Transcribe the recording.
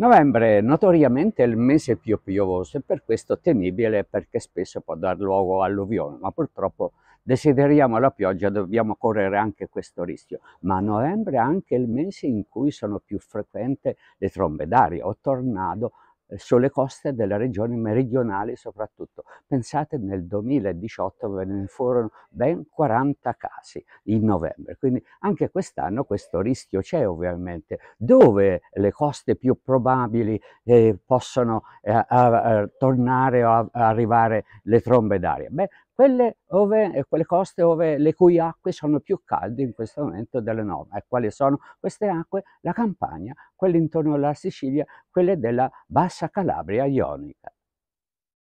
Novembre è notoriamente il mese più piovoso e per questo temibile perché spesso può dar luogo all'uvione, ma purtroppo desideriamo la pioggia dobbiamo correre anche questo rischio. Ma novembre è anche il mese in cui sono più frequenti le trombe d'aria o tornado eh, sulle coste delle regioni meridionali soprattutto. Pensate nel 2018 ve ne furono ben 40 casi in novembre, quindi anche quest'anno questo rischio c'è ovviamente. Dove le coste più probabili eh, possono eh, a, a, tornare o arrivare le trombe d'aria? Beh, quelle, ove, eh, quelle coste ove, le cui acque sono più calde in questo momento delle norme. E quali sono queste acque? La Campania, quelle intorno alla Sicilia, quelle della bassa Calabria ionica.